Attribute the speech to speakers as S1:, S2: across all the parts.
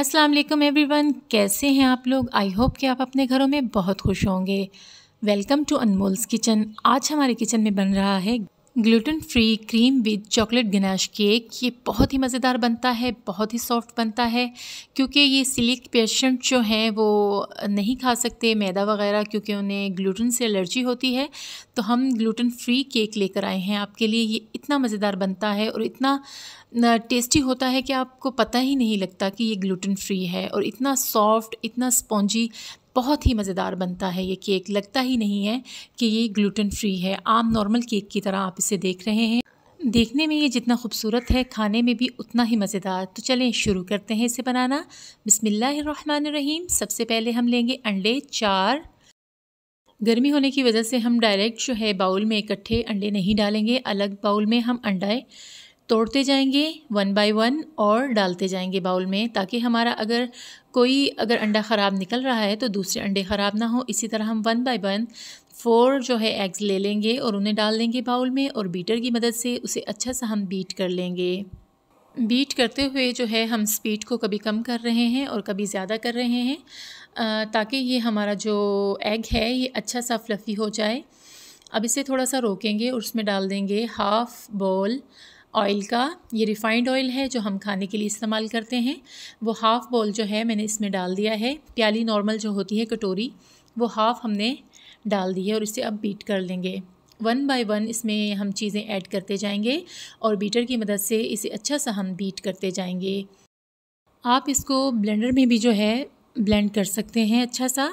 S1: अस्सलाम वालेकुम एवरीवन कैसे हैं आप लोग आई होप कि आप अपने घरों में बहुत खुश होंगे वेलकम टू अनमोल्स किचन आज हमारे किचन में बन रहा है gluten free cream with chocolate ganache cake ये बहुत ही मज़ेदार बनता है बहुत ही सॉफ्ट बनता है क्योंकि ये सिलिक पेशेंट जो हैं वो नहीं खा सकते मैदा वगैरह क्योंकि उन्हें ग्लूटेन से एलर्जी होती है तो हम ग्लूटन फ्री केक लेकर आए हैं आपके लिए ये इतना मज़ेदार बनता है और इतना टेस्टी होता है कि आपको पता ही नहीं लगता कि ये ग्लूटन फ्री है और इतना सॉफ्ट इतना स्पॉन्जी बहुत ही मज़ेदार बनता है ये केक लगता ही नहीं है कि ये ग्लूटन फ्री है आम नॉर्मल केक की तरह आप इसे देख रहे हैं देखने में ये जितना खूबसूरत है खाने में भी उतना ही मज़ेदार तो चलें शुरू करते हैं इसे बनाना बिसमीम सबसे पहले हम लेंगे अंडे चार गर्मी होने की वजह से हम डायरेक्ट जो है बाउल में इकट्ठे अंडे नहीं डालेंगे अलग बाउल में हम अंडाए तोड़ते जाएंगे वन बाय वन और डालते जाएंगे बाउल में ताकि हमारा अगर कोई अगर अंडा ख़राब निकल रहा है तो दूसरे अंडे ख़राब ना हो इसी तरह हम वन बाय वन फोर जो है एग्स ले लेंगे और उन्हें डाल देंगे बाउल में और बीटर की मदद से उसे अच्छा सा हम बीट कर लेंगे बीट करते हुए जो है हम स्पीड को कभी कम कर रहे हैं और कभी ज़्यादा कर रहे हैं ताकि ये हमारा जो एग है ये अच्छा सा फ्लफ़ी हो जाए अब इसे थोड़ा सा रोकेंगे और उसमें डाल देंगे हाफ़ बॉल ऑयल का ये रिफ़ाइंड ऑयल है जो हम खाने के लिए इस्तेमाल करते हैं वो हाफ़ बॉल जो है मैंने इसमें डाल दिया है प्याली नॉर्मल जो होती है कटोरी वो हाफ़ हमने डाल दी है और इसे अब बीट कर लेंगे वन बाय वन इसमें हम चीज़ें ऐड करते जाएंगे और बीटर की मदद से इसे अच्छा सा हम बीट करते जाएंगे आप इसको ब्लेंडर में भी जो है ब्लेंड कर सकते हैं अच्छा सा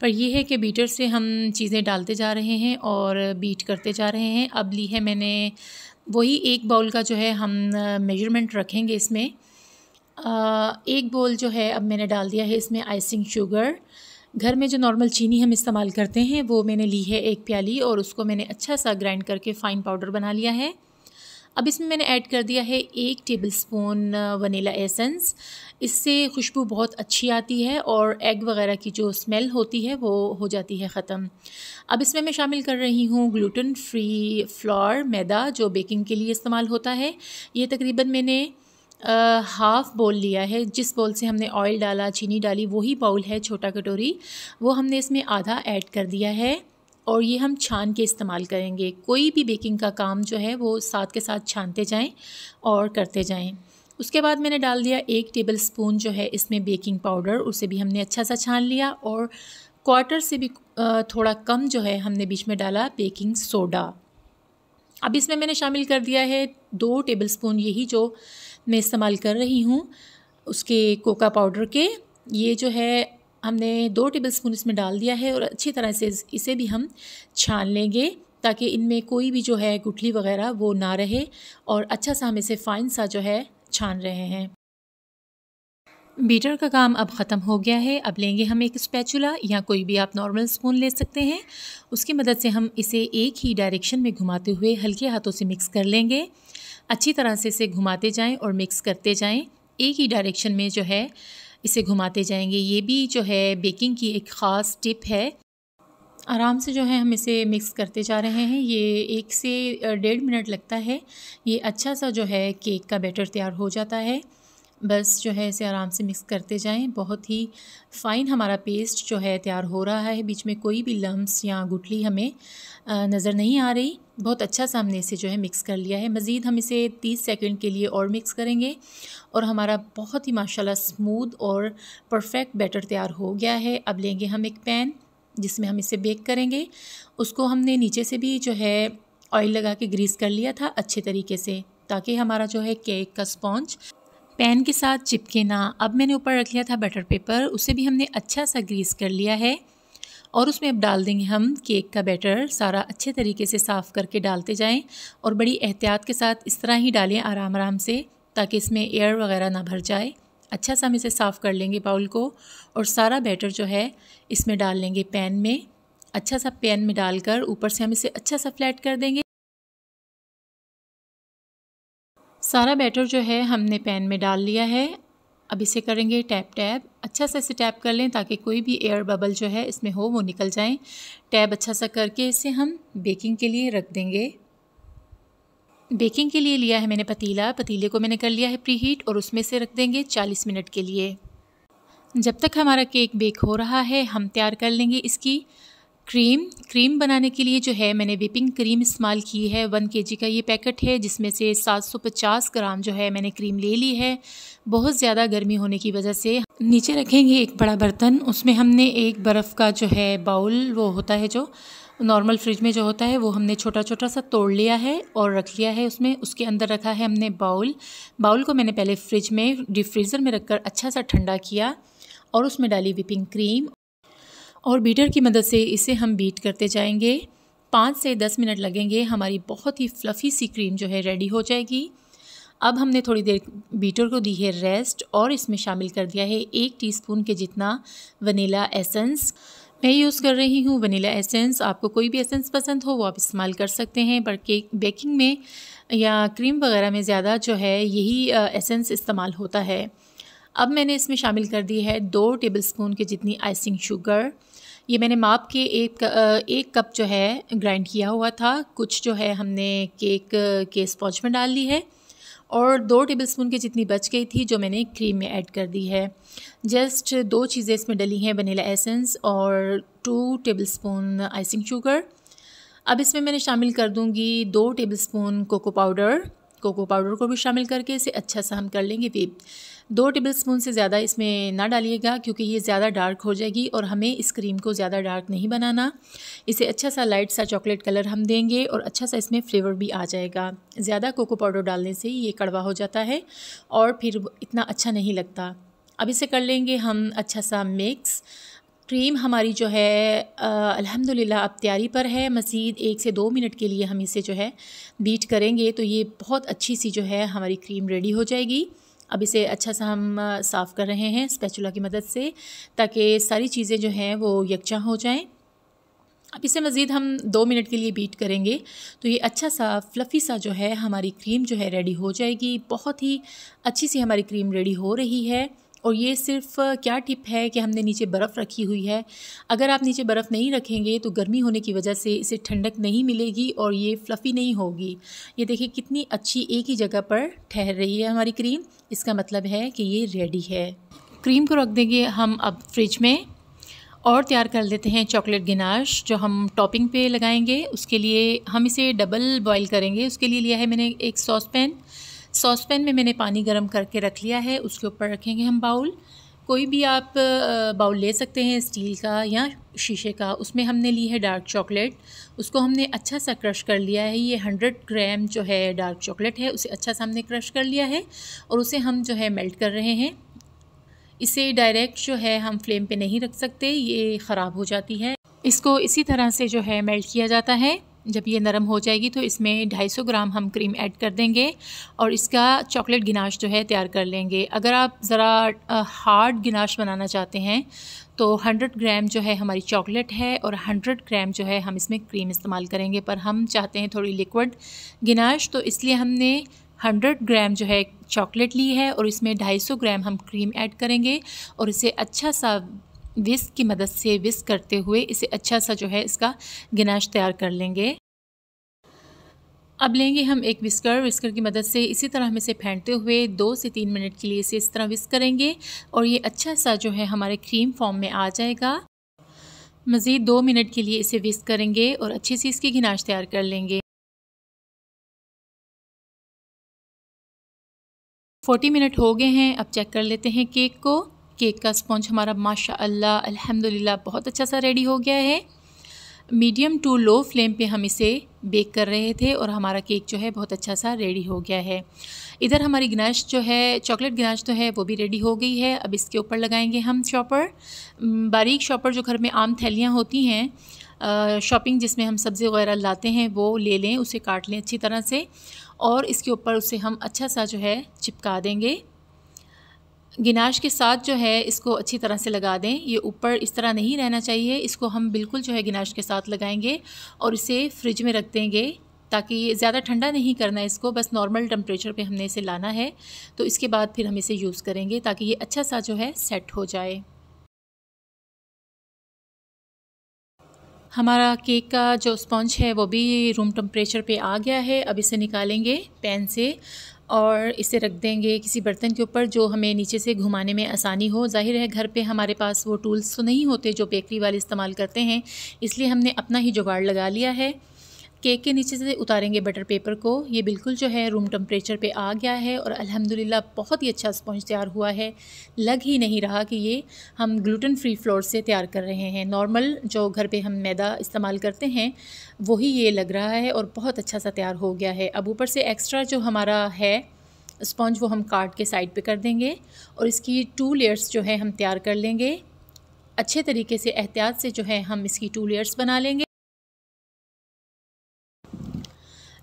S1: पर यह है कि बीटर से हम चीज़ें डालते जा रहे हैं और बीट करते जा रहे हैं अब ली है मैंने वही एक बाउल का जो है हम मेजरमेंट रखेंगे इसमें आ, एक बाउल जो है अब मैंने डाल दिया है इसमें आइसिंग शुगर घर में जो नॉर्मल चीनी हम इस्तेमाल करते हैं वो मैंने ली है एक प्याली और उसको मैंने अच्छा सा ग्राइंड करके फ़ाइन पाउडर बना लिया है अब इसमें मैंने ऐड कर दिया है एक टेबलस्पून वनीला एसेंस इससे खुशबू बहुत अच्छी आती है और एग वगैरह की जो स्मेल होती है वो हो जाती है ख़त्म अब इसमें मैं शामिल कर रही हूँ ग्लूटन फ्री फ्लॉर मैदा जो बेकिंग के लिए इस्तेमाल होता है ये तकरीबन मैंने हाफ़ बोल लिया है जिस बोल से हमने ऑयल डाला चीनी डाली वही बाउल है छोटा कटोरी वो हमने इसमें आधा ऐड कर दिया है और ये हम छान के इस्तेमाल करेंगे कोई भी बेकिंग का काम जो है वो साथ के साथ छानते जाएं और करते जाएं उसके बाद मैंने डाल दिया एक टेबल स्पून जो है इसमें बेकिंग पाउडर उसे भी हमने अच्छा सा छान लिया और क्वार्टर से भी थोड़ा कम जो है हमने बीच में डाला बेकिंग सोडा अब इसमें मैंने शामिल कर दिया है दो टेबल स्पून यही जो मैं इस्तेमाल कर रही हूँ उसके कोका पाउडर के ये जो है हमने दो टेबल स्पून इसमें डाल दिया है और अच्छी तरह से इसे भी हम छान लेंगे ताकि इनमें कोई भी जो है गुठली वगैरह वो ना रहे और अच्छा सा हम इसे फ़ाइन सा जो है छान रहे हैं बीटर का काम अब ख़त्म हो गया है अब लेंगे हम एक स्पैचुला या कोई भी आप नॉर्मल स्पून ले सकते हैं उसकी मदद से हम इसे एक ही डायरेक्शन में घुमाते हुए हल्के हाथों से मिक्स कर लेंगे अच्छी तरह से इसे घुमाते जाएं और मिक्स करते जाएं एक ही डायरेक्शन में जो है इसे घुमाते जाएंगे ये भी जो है बेकिंग की एक ख़ास टिप है आराम से जो है हम इसे मिक्स करते जा रहे हैं ये एक से डेढ़ मिनट लगता है ये अच्छा सा जो है केक का बैटर तैयार हो जाता है बस जो है इसे आराम से मिक्स करते जाएं बहुत ही फ़ाइन हमारा पेस्ट जो है तैयार हो रहा है बीच में कोई भी लम्स या गुठली हमें नज़र नहीं आ रही बहुत अच्छा सा हमने इसे जो है मिक्स कर लिया है मज़ीद हम इसे 30 सेकंड के लिए और मिक्स करेंगे और हमारा बहुत ही माशाल्लाह स्मूथ और परफेक्ट बैटर तैयार हो गया है अब लेंगे हम एक पैन जिसमें हम इसे बेक करेंगे उसको हमने नीचे से भी जो है ऑयल लगा के ग्रीस कर लिया था अच्छे तरीके से ताकि हमारा जो है केक का स्पॉन्ज पैन के साथ चिपके ना अब मैंने ऊपर रख लिया था बटर पेपर उसे भी हमने अच्छा सा ग्रीस कर लिया है और उसमें अब डाल देंगे हम केक का बैटर सारा अच्छे तरीके से साफ़ करके डालते जाएं और बड़ी एहतियात के साथ इस तरह ही डालें आराम आराम से ताकि इसमें एयर वगैरह ना भर जाए अच्छा सा हम इसे साफ़ कर लेंगे बाउल को और सारा बैटर जो है इसमें डाल लेंगे पैन में अच्छा सा पैन में डालकर ऊपर से हम इसे अच्छा सा फ्लैट कर देंगे सारा बैटर जो है हमने पैन में डाल लिया है अब इसे करेंगे टैप टैप अच्छा सा इसे टैप कर लें ताकि कोई भी एयर बबल जो है इसमें हो वो निकल जाए टैब अच्छा सा करके इसे हम बेकिंग के लिए रख देंगे बेकिंग के लिए लिया है मैंने पतीला पतीले को मैंने कर लिया है प्री हीट और उसमें से रख देंगे 40 मिनट के लिए जब तक हमारा केक बेक हो रहा है हम तैयार कर लेंगे इसकी क्रीम क्रीम बनाने के लिए जो है मैंने विपिंग क्रीम इस्तेमाल की है वन के जी का ये पैकेट है जिसमें से 750 ग्राम जो है मैंने क्रीम ले ली है बहुत ज़्यादा गर्मी होने की वजह से नीचे रखेंगे एक बड़ा बर्तन उसमें हमने एक बर्फ़ का जो है बाउल वो होता है जो नॉर्मल फ्रिज में जो होता है वो हमने छोटा छोटा सा तोड़ लिया है और रख लिया है उसमें उसके अंदर रखा है हमने बाउल बाउल को मैंने पहले फ्रिज में डीप फ्रीज़र में रखकर अच्छा सा ठंडा किया और उसमें डाली विपिंग क्रीम और बीटर की मदद से इसे हम बीट करते जाएंगे पाँच से दस मिनट लगेंगे हमारी बहुत ही फ्लफ़ी सी क्रीम जो है रेडी हो जाएगी अब हमने थोड़ी देर बीटर को दी है रेस्ट और इसमें शामिल कर दिया है एक टीस्पून के जितना वनीला एसेंस मैं यूज़ कर रही हूँ वनीला एसेंस आपको कोई भी एसेंस पसंद हो वो आप इस्तेमाल कर सकते हैं पर केक बेकिंग में या क्रीम वगैरह में ज़्यादा जो है यही एसेंस इस्तेमाल होता है अब मैंने इसमें शामिल कर दी है दो टेबल स्पून के जितनी आइसिंग शुगर ये मैंने माप के एक एक कप जो है ग्राइंड किया हुआ था कुछ जो है हमने केक के स्पॉच में डाल ली है और दो टेबलस्पून की जितनी बच गई थी जो मैंने क्रीम में ऐड कर दी है जस्ट दो चीज़ें इसमें डली हैं वनीला एसेंस और टू टेबलस्पून आइसिंग शुगर अब इसमें मैंने शामिल कर दूँगी दो tablespoon cocoa powder cocoa powder को भी शामिल करके इसे अच्छा सा हम कर लेंगे वेप दो टेबल स्पून से ज़्यादा इसमें ना डालिएगा क्योंकि ये ज़्यादा डार्क हो जाएगी और हमें इस क्रीम को ज़्यादा डार्क नहीं बनाना इसे अच्छा सा लाइट सा चॉकलेट कलर हम देंगे और अच्छा सा इसमें फ्लेवर भी आ जाएगा ज़्यादा कोको पाउडर डालने से ये कड़वा हो जाता है और फिर इतना अच्छा नहीं लगता अब इसे कर लेंगे हम अच्छा सा मिक्स क्रीम हमारी जो है अल्हम्दुलिल्लाह अब तैयारी पर है मज़ीद एक से दो मिनट के लिए हम इसे जो है बीट करेंगे तो ये बहुत अच्छी सी जो है हमारी क्रीम रेडी हो जाएगी अब इसे अच्छा सा हम साफ़ कर रहे हैं स्पैचुला की मदद से ताकि सारी चीज़ें जो हैं वो यकजा हो जाएं अब इसे मज़ीद हम दो मिनट के लिए बीट करेंगे तो ये अच्छा सा फ्लफ़ी सा जो है हमारी क्रीम जो है रेडी हो जाएगी बहुत ही अच्छी सी हमारी क्रीम रेडी हो रही है और ये सिर्फ क्या टिप है कि हमने नीचे बर्फ़ रखी हुई है अगर आप नीचे बर्फ़ नहीं रखेंगे तो गर्मी होने की वजह से इसे ठंडक नहीं मिलेगी और ये फ्लफ़ी नहीं होगी ये देखिए कितनी अच्छी एक ही जगह पर ठहर रही है हमारी क्रीम इसका मतलब है कि ये रेडी है क्रीम को रख देंगे हम अब फ्रिज में और तैयार कर लेते हैं चॉकलेट गिनाश जो हम टॉपिंग पे लगाएंगे उसके लिए हम इसे डबल बॉईल करेंगे उसके लिए लिया है मैंने एक सॉस पैन सॉसपैन में मैंने पानी गर्म करके रख लिया है उसके ऊपर रखेंगे हम बाउल कोई भी आप बाउल ले सकते हैं स्टील का या शीशे का उसमें हमने ली है डार्क चॉकलेट उसको हमने अच्छा सा क्रश कर लिया है ये हंड्रेड ग्राम जो है डार्क चॉकलेट है उसे अच्छा सा हमने क्रश कर लिया है और उसे हम जो है मेल्ट कर रहे हैं इसे डायरेक्ट जो है हम फ्लेम पे नहीं रख सकते ये ख़राब हो जाती है इसको इसी तरह से जो है मेल्ट किया जाता है जब ये नरम हो जाएगी तो इसमें 250 ग्राम हम क्रीम ऐड कर देंगे और इसका चॉकलेट गिनाश जो है तैयार कर लेंगे अगर आप ज़रा हार्ड गिनाश बनाना चाहते हैं तो 100 ग्राम जो है हमारी चॉकलेट है और 100 ग्राम जो है हम इसमें क्रीम इस्तेमाल करेंगे पर हम चाहते हैं थोड़ी लिक्विड गिनाश तो इसलिए हमने 100 ग्राम जो है चॉकलेट ली है और इसमें 250 ग्राम हम क्रीम ऐड करेंगे और इसे अच्छा सा विस्क की मदद से विस्क करते हुए इसे अच्छा सा जो है इसका गनाश तैयार कर लेंगे अब लेंगे हम एक विस्कर विस्कर की मदद से इसी तरह हम इसे फेंटते हुए दो से तीन मिनट के लिए इसे इस तरह विस्क करेंगे और ये अच्छा सा जो है हमारे क्रीम फॉर्म में आ जाएगा मज़ीद दो मिनट के लिए इसे विस्क करेंगे और अच्छे से इसकी घिनाश तैयार कर लेंगे 40 मिनट हो गए हैं अब चेक कर लेते हैं केक को केक का स्पॉन्ज हमारा माशा अल्हम्दुलिल्लाह बहुत अच्छा सा रेडी हो गया है मीडियम टू लो फ्लेम पे हम इसे बेक कर रहे थे और हमारा केक जो है बहुत अच्छा सा रेडी हो गया है इधर हमारी गनाश जो है चॉकलेट गनाश तो है वो भी रेडी हो गई है अब इसके ऊपर लगाएंगे हम शॉपर बारीक शॉपर जो घर में आम थैलियाँ होती हैं शॉपिंग जिसमें हम सब्ज़ी वगैरह लाते हैं वो ले लें उसे काट लें अच्छी तरह से और इसके ऊपर उसे हम अच्छा सा जो है चिपका देंगे गिनाश के साथ जो है इसको अच्छी तरह से लगा दें ये ऊपर इस तरह नहीं रहना चाहिए इसको हम बिल्कुल जो है गिनाश के साथ लगाएंगे और इसे फ्रिज में रख देंगे ताकि ये ज़्यादा ठंडा नहीं करना है इसको बस नॉर्मल टेम्परेचर पे हमने इसे लाना है तो इसके बाद फिर हम इसे यूज़ करेंगे ताकि ये अच्छा सा जो है सेट हो जाए हमारा केक का जो स्पॉन्ज है वो भी रूम टेम्परेचर पे आ गया है अब इसे निकालेंगे पैन से और इसे रख देंगे किसी बर्तन के ऊपर जो हमें नीचे से घुमाने में आसानी हो जाहिर है घर पे हमारे पास वो टूल्स तो नहीं होते जो बेकरी वाले इस्तेमाल करते हैं इसलिए हमने अपना ही जुगाड़ लगा लिया है केक के नीचे से उतारेंगे बटर पेपर को ये बिल्कुल जो है रूम टेम्परेचर पे आ गया है और अल्हम्दुलिल्लाह बहुत ही अच्छा स्पंज तैयार हुआ है लग ही नहीं रहा कि ये हम ग्लूटन फ्री फ्लोर से तैयार कर रहे हैं नॉर्मल जो घर पे हम मैदा इस्तेमाल करते हैं वही ये लग रहा है और बहुत अच्छा सा तैयार हो गया है अब ऊपर से एक्स्ट्रा जो हमारा है स्पॉन्ज वो हम काट के साइड पर कर देंगे और इसकी टू लेयर्स जो है हम तैयार कर लेंगे अच्छे तरीके से एहतियात से जो है हम इसकी टू लेयर्स बना लेंगे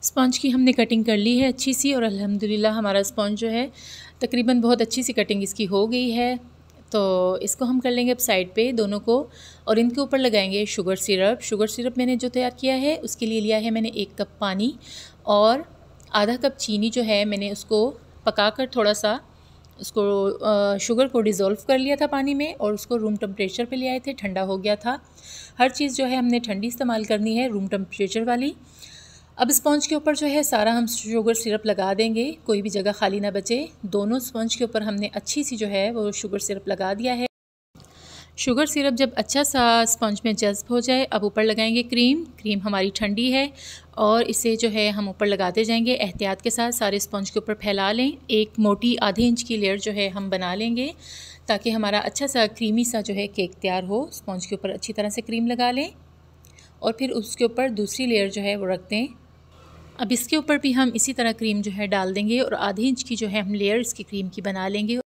S1: स्पंज की हमने कटिंग कर ली है अच्छी सी और अल्हम्दुलिल्लाह हमारा स्पंज जो है तकरीबन बहुत अच्छी सी कटिंग इसकी हो गई है तो इसको हम कर लेंगे अब साइड पे दोनों को और इनके ऊपर लगाएंगे शुगर सिरप शुगर सिरप मैंने जो तैयार किया है उसके लिए लिया है मैंने एक कप पानी और आधा कप चीनी जो है मैंने उसको पका कर थोड़ा सा उसको शुगर को डिज़ोल्व कर लिया था पानी में और उसको रूम टम्परेचर पे ले आए थे ठंडा हो गया था हर चीज़ जो है हमने ठंडी इस्तेमाल करनी है रूम टेम्परेचर वाली अब स्पंज के ऊपर जो है सारा हम शुगर सिरप लगा देंगे कोई भी जगह खाली ना बचे दोनों स्पंज के ऊपर हमने अच्छी सी जो है वो शुगर सिरप लगा दिया है शुगर सिरप जब अच्छा सा स्पंज में जज्ब हो जाए अब ऊपर लगाएंगे क्रीम क्रीम हमारी ठंडी है और इसे जो है हम ऊपर लगाते जाएंगे एहतियात के साथ सारे स्पंज के ऊपर फैला लें एक मोटी आधे इंच की लेयर जो है हम बना लेंगे ताकि हमारा अच्छा सा क्रीमी सा जो है केक तैयार हो स्पंज के ऊपर अच्छी तरह से क्रीम लगा लें और फिर उसके ऊपर दूसरी लेयर जो है वो रख दें अब इसके ऊपर भी हम इसी तरह क्रीम जो है डाल देंगे और आधी इंच की जो है हम लेयर इसकी क्रीम की बना लेंगे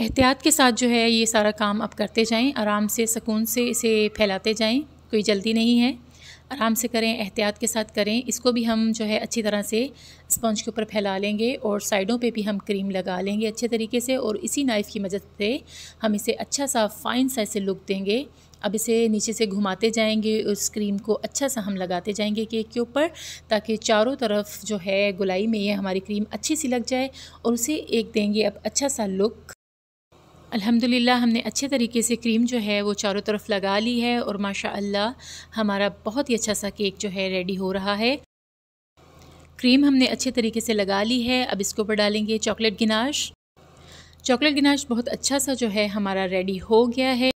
S1: एहतियात के साथ जो है ये सारा काम अब करते जाएं आराम से सुकून से इसे फैलाते जाएं कोई जल्दी नहीं है आराम से करें एहतियात के साथ करें इसको भी हम जो है अच्छी तरह से स्पंज के ऊपर फैला लेंगे और साइडों पे भी हम क्रीम लगा लेंगे अच्छे तरीके से और इसी नाइफ़ की मदद से हम इसे अच्छा सा फ़ाइन साइज से लुक देंगे अब इसे नीचे से घुमाते जाएंगे उस क्रीम को अच्छा सा हम लगाते जाएंगे केक के ऊपर ताकि चारों तरफ जो है गुलाई में ये हमारी क्रीम अच्छी सी लग जाए और उसे एक देंगे अब अच्छा सा लुक अल्हम्दुलिल्लाह हमने अच्छे तरीके से क्रीम जो है वो चारों तरफ लगा ली है और माशाल्लाह हमारा बहुत ही अच्छा सा केक जो है रेडी हो रहा है क्रीम हमने अच्छे तरीके से लगा ली है अब इसके ऊपर डालेंगे चॉकलेट गिनाश चॉकलेट गिनाश बहुत अच्छा सा जो है हमारा रेडी हो गया है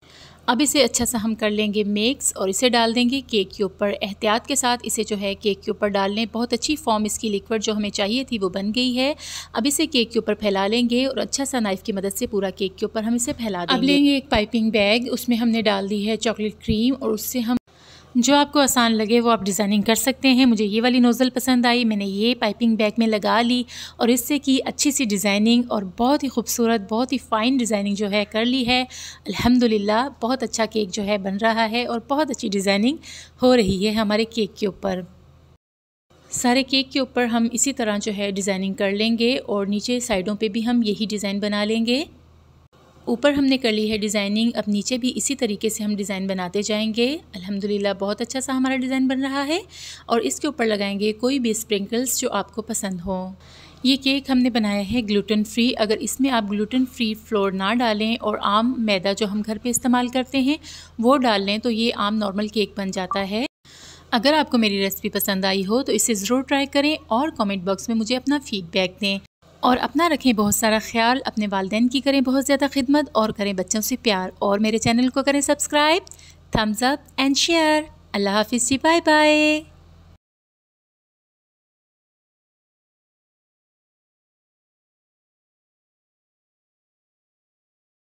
S1: अब इसे अच्छा सा हम कर लेंगे मिक्स और इसे डाल देंगे केक के ऊपर एहतियात के साथ इसे जो है केक के ऊपर डाल लें बहुत अच्छी फॉर्म इसकी लिक्विड जो हमें चाहिए थी वो बन गई है अब इसे केक के ऊपर फैला लेंगे और अच्छा सा नाइफ़ की मदद से पूरा केक के ऊपर हम इसे फैला देंगे अब लेंगे एक पाइपिंग बैग उसमें हमने डाल दी है चॉकलेट क्रीम और उससे हम जो आपको आसान लगे वो आप डिज़ाइनिंग कर सकते हैं मुझे ये वाली नोज़ल पसंद आई मैंने ये पाइपिंग बैग में लगा ली और इससे की अच्छी सी डिज़ाइनिंग और बहुत ही खूबसूरत बहुत ही फ़ाइन डिज़ाइनिंग जो है कर ली है अल्हम्दुलिल्लाह बहुत अच्छा केक जो है बन रहा है और बहुत अच्छी डिज़ाइनिंग हो रही है हमारे केक के ऊपर सारे केक के ऊपर हम इसी तरह जो है डिज़ाइनिंग कर लेंगे और नीचे साइडों पर भी हम यही डिज़ाइन बना लेंगे ऊपर हमने कर ली है डिज़ाइनिंग अब नीचे भी इसी तरीके से हम डिज़ाइन बनाते जाएंगे अल्हम्दुलिल्लाह बहुत अच्छा सा हमारा डिज़ाइन बन रहा है और इसके ऊपर लगाएंगे कोई भी स्प्रिंकल्स जो आपको पसंद हो ये केक हमने बनाया है ग्लूटन फ्री अगर इसमें आप ग्लूटन फ्री फ्लोर ना डालें और आम मैदा जो हम घर पर इस्तेमाल करते हैं वो डाल लें तो ये आम नॉर्मल केक बन जाता है अगर आपको मेरी रेसिपी पसंद आई हो तो इसे ज़रूर ट्राई करें और कमेंट बॉक्स में मुझे अपना फ़ीडबैक दें और अपना रखें बहुत सारा ख्याल अपने वालदेन की करें बहुत ज़्यादा खिदमत और करें बच्चों से प्यार और मेरे चैनल को करें subscribe thumbs up and share अल्लाह हाफि बाय बाय